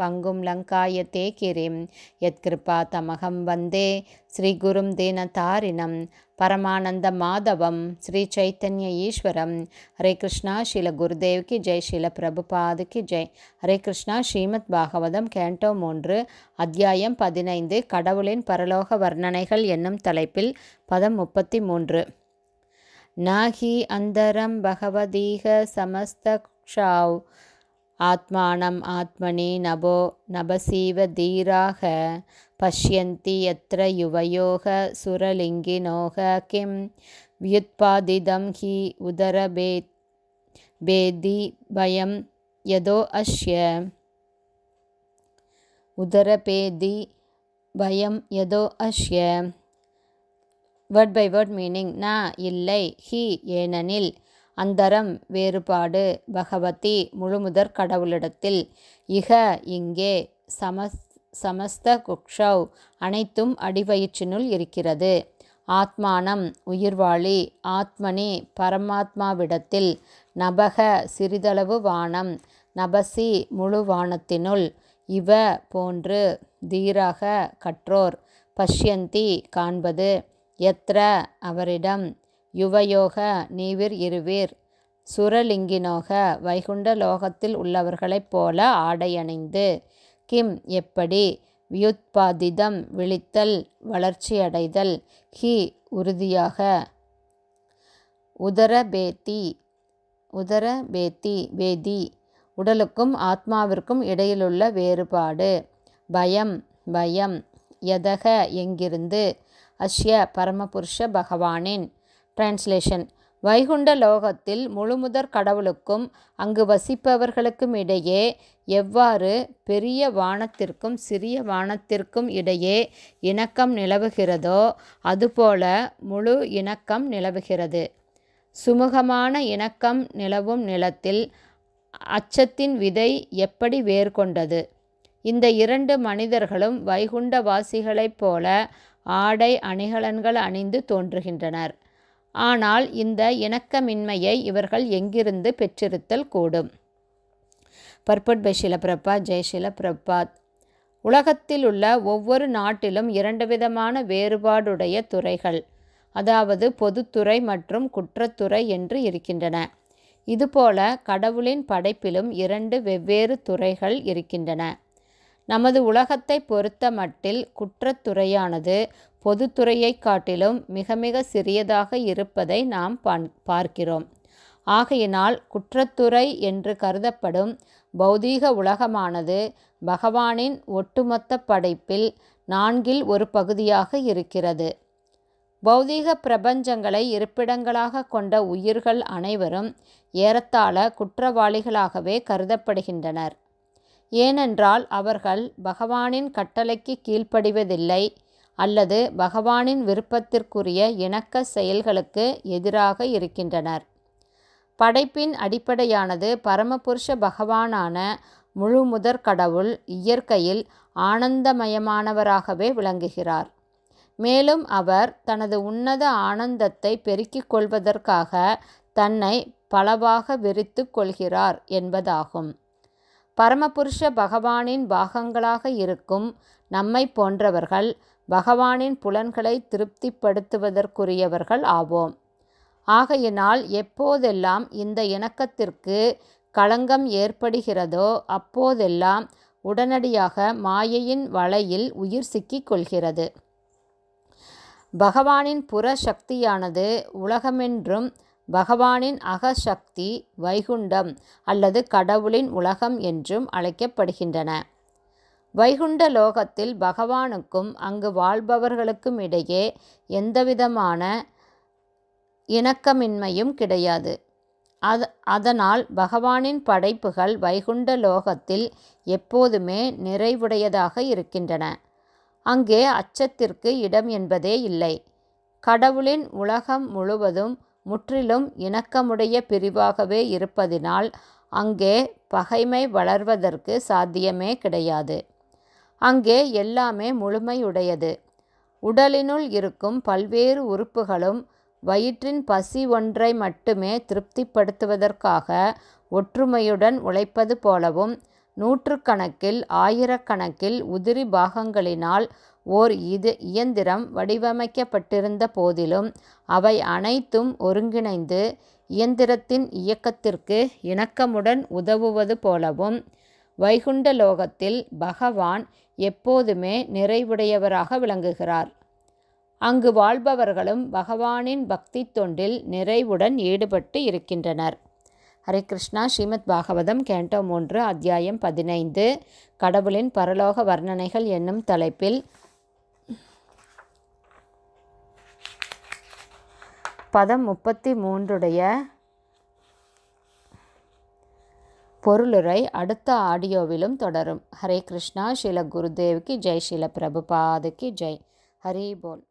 பங்கும் லங்காய தே கிரிம் யத்கிருபா தமகம் வந்தே ஸ்ரீகுரும் தாரினம் பரமானந்த மாதவம் ஸ்ரீ சைத்தன்ய ஈஸ்வரம் ஹரே கிருஷ்ணா ஷீல குருதேவ்கி ஜெய் ஷீல பிரபுபாதுக்கு ஜெய் ஹரே கிருஷ்ணா ஸ்ரீமத் பாகவதம் கேண்டோ மூன்று அத்தியாயம் பதினைந்து கடவுளின் பரலோக வர்ணனைகள் என்னும் தலைப்பில் பதம் முப்பத்தி மூன்று நாகி அந்தரம் பகவதீக சமஸ்தாவ் ஆத்மானம் ஆத்மனி நபோ நபசீவ தீராக பஷ்யந்தி எத்திர யுவயோக சுரலிங்கினோக கிம் வியுத்பாதிதம் ஹி உதரபே பேதி பயம் எதோ அஷ்ய உதரபேதி பயம் எதோ அஷ்ய வேர்ட் பை வேர்ட் மீனிங் நா இல்லை ஹி ஏனெனில் அந்தரம் வேறுபாடு பகவதி முழுமுதற் கடவுளிடத்தில் இக இங்கே சமஸ் சமஸ்த குக்ஷவ் அனைத்தும் அடிவயிற்றினுள் இருக்கிறது ஆத்மானம் உயிர்வாழி ஆத்மனி பரமாத்மாவிடத்தில் நபக சிறிதளவு வானம் நபசி முழு வானத்தினுள் இவ போன்று தீராக கற்றோர் பஷ்யந்தி காண்பது எத்ர அவரிடம் யுவயோக நீவிர் இருவீர் சுரலிங்கினோக வைகுண்ட லோகத்தில் உள்ளவர்களைப் போல ஆடையணிந்து கிம் எப்படி வியுத்பாதிதம் விழித்தல் வளர்ச்சியடைதல் ஹி உறுதியாக உதர பேத்தி உதர பேத்தி பேதி உடலுக்கும் ஆத்மாவிற்கும் இடையிலுள்ள வேறுபாடு பயம் பயம் எதக எங்கிருந்து அஷ்ய பரமபுருஷ பகவானின் டிரான்ஸ்லேஷன் வைகுண்ட லோகத்தில் முழுமுதற் கடவுளுக்கும் அங்கு வசிப்பவர்களுக்கும் இடையே எவ்வாறு பெரிய வானத்திற்கும் சிறிய வானத்திற்கும் இடையே இணக்கம் நிலவுகிறதோ அதுபோல முழு இணக்கம் நிலவுகிறது சுமூகமான இணக்கம் நிலவும் நிலத்தில் அச்சத்தின் விதை எப்படி வேர்கொண்டது இந்த இரண்டு மனிதர்களும் வைகுண்டவாசிகளைப் போல ஆடை அணிகலன்கள் அணிந்து தோன்றுகின்றனர் ஆனால் இந்த இணக்கமின்மையை இவர்கள் எங்கிருந்து பெற்றிருத்தல் கூடும் பர்பட் பை பிரபா ஜெயசில பிரபாத் உலகத்தில் உள்ள ஒவ்வொரு நாட்டிலும் இரண்டு விதமான வேறுபாடுடைய துறைகள் அதாவது பொதுத்துறை மற்றும் குற்றத்துறை என்று இருக்கின்றன இதுபோல கடவுளின் படைப்பிலும் இரண்டு வெவ்வேறு துறைகள் இருக்கின்றன நமது உலகத்தை பொறுத்த மட்டில் குற்றத்துறையானது பொதுத்துறையைக் காட்டிலும் மிக மிக சிறியதாக இருப்பதை நாம் பார்க்கிறோம் ஆகையினால் குற்றத்துறை என்று கருதப்படும் பௌதீக உலகமானது பகவானின் ஒட்டுமொத்த படைப்பில் நான்கில் ஒரு பகுதியாக இருக்கிறது பௌதீக பிரபஞ்சங்களை இருப்பிடங்களாக கொண்ட உயிர்கள் அனைவரும் ஏறத்தாழ குற்றவாளிகளாகவே கருதப்படுகின்றனர் ஏனென்றால் அவர்கள் பகவானின் கட்டளைக்கு கீழ்ப்படிவதில்லை அல்லது பகவானின் விருப்பத்திற்குரிய இணக்க செயல்களுக்கு எதிராக இருக்கின்றனர் படைப்பின் அடிப்படையானது பரமபுருஷ பகவானான முழு முதற் கடவுள் இயற்கையில் ஆனந்தமயமானவராகவே விளங்குகிறார் மேலும் அவர் தனது உன்னத ஆனந்தத்தை பெருக்கிக் கொள்வதற்காக தன்னை பலவாக விரித்து கொள்கிறார் என்பதாகும் பரமபுருஷ பகவானின் பாகங்களாக இருக்கும் நம்மை போன்றவர்கள் பகவானின் புலன்களை திருப்திப்படுத்துவதற்குரியவர்கள் ஆவோம் ஆகையினால் எப்போதெல்லாம் இந்த இணக்கத்திற்கு களங்கம் ஏற்படுகிறதோ அப்போதெல்லாம் உடனடியாக மாயையின் வலையில் உயிர் சிக்கிக் கொள்கிறது பகவானின் புற சக்தியானது உலகமென்றும் பகவானின் அகசக்தி வைகுண்டம் அல்லது கடவுளின் உலகம் என்றும் அழைக்கப்படுகின்றன வைகுண்ட லோகத்தில் பகவானுக்கும் அங்கு வாழ்பவர்களுக்கும் இடையே எந்தவிதமான இணக்கமின்மையும் கிடையாது அத அதனால் பகவானின் படைப்புகள் வைகுண்ட லோகத்தில் எப்போதுமே நிறைவுடையதாக இருக்கின்றன அங்கே அச்சத்திற்கு இடம் என்பதே இல்லை கடவுளின் உலகம் முழுவதும் முற்றிலும் இணக்கமுடைய பிரிவாகவே இருப்பதினால் அங்கே பகைமை வளர்வதற்கு சாத்தியமே கிடையாது அங்கே எல்லாமே முழுமையுடையது உடலினுள் இருக்கும் பல்வேறு உறுப்புகளும் வயிற்றின் பசி ஒன்றை மட்டுமே திருப்திப்படுத்துவதற்காக ஒற்றுமையுடன் உழைப்பது போலவும் நூற்றுக்கணக்கில் ஆயிரக்கணக்கில் உதிரி பாகங்களினால் ஓர் இது இயந்திரம் வடிவமைக்கப்பட்டிருந்த போதிலும் அவை அனைத்தும் ஒருங்கிணைந்து இயந்திரத்தின் இயக்கத்திற்கு இணக்கமுடன் உதவுவது போலவும் வைகுண்ட லோகத்தில் பகவான் எப்போதுமே நிறைவுடையவராக விளங்குகிறார் அங்கு வாழ்பவர்களும் பகவானின் பக்தி தொண்டில் நிறைவுடன் ஈடுபட்டு இருக்கின்றனர் ஹரே கிருஷ்ணா ஸ்ரீமத் பாகவதம் கேண்டோ மூன்று அத்தியாயம் பதினைந்து கடவுளின் பரலோக வர்ணனைகள் என்னும் தலைப்பில் பதம் முப்பத்தி மூன்றுடைய பொருளுரை அடுத்த ஆடியோவிலும் தொடரும் ஹரே கிருஷ்ணா ஸ்ரீல குருதேவுக்கு ஜெய் ஸ்ரீல பிரபுபாதுக்கு ஜெய் ஹரி போல்